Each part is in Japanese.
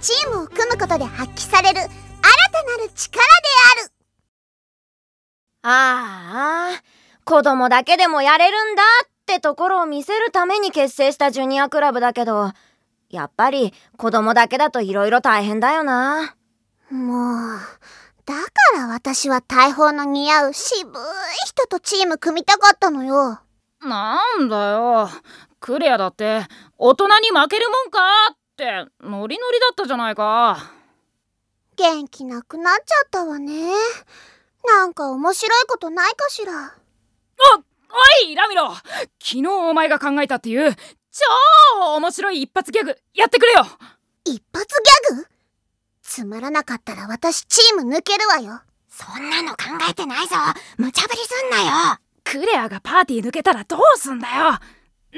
チームを組むことで発揮される新たなる力であるああ子供だけでもやれるんだってところを見せるために結成したジュニアクラブだけどやっぱり子供だけだと色々大変だよなもうだから私は大砲の似合う渋い人とチーム組みたかったのよなんだよクレアだって大人に負けるもんかってノリノリだったじゃないか元気なくなっちゃったわねなんか面白いことないかしらあおいラミロ昨日お前が考えたっていう超面白い一発ギャグやってくれよ一発ギャグつまらなかったら私チーム抜けるわよそんなの考えてないぞ無茶ぶりすんなよクレアがパーティー抜けたらどうすんだよ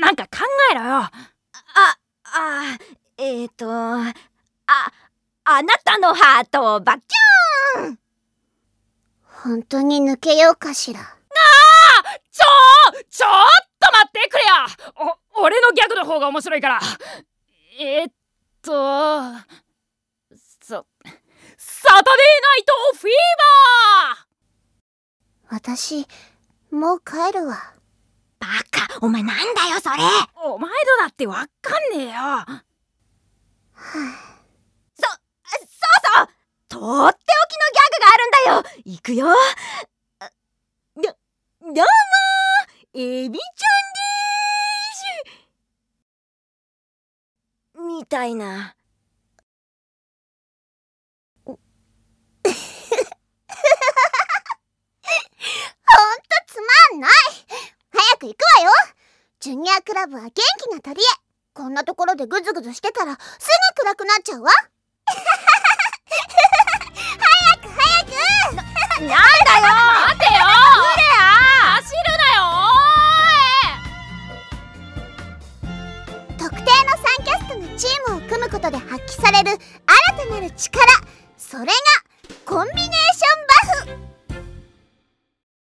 なんか考えろよえっ、ー、と、あ、あなたのハートをバキューン本当に抜けようかしら。なあちょちょっと待ってくれやお、俺のギャグの方が面白いから。えー、っと、そ、サタデーナイトフィーバー私、もう帰るわ。バカお前なんだよそれお前のだってわかんねえよそ、そうそうとっておきのギャグがあるんだよ行くよど、どうもエビちゃんでーすみたいな。ほんとつまんない早く行くわよジュニアクラブは元気な鳥へこんなところでぐずぐずしてたらすぐ暗くなっちゃうわ早く早くななんだよ待てよ無理や走るなよ特定のサンキャストのチームを組むことで発揮される新たなる力それがコンビネ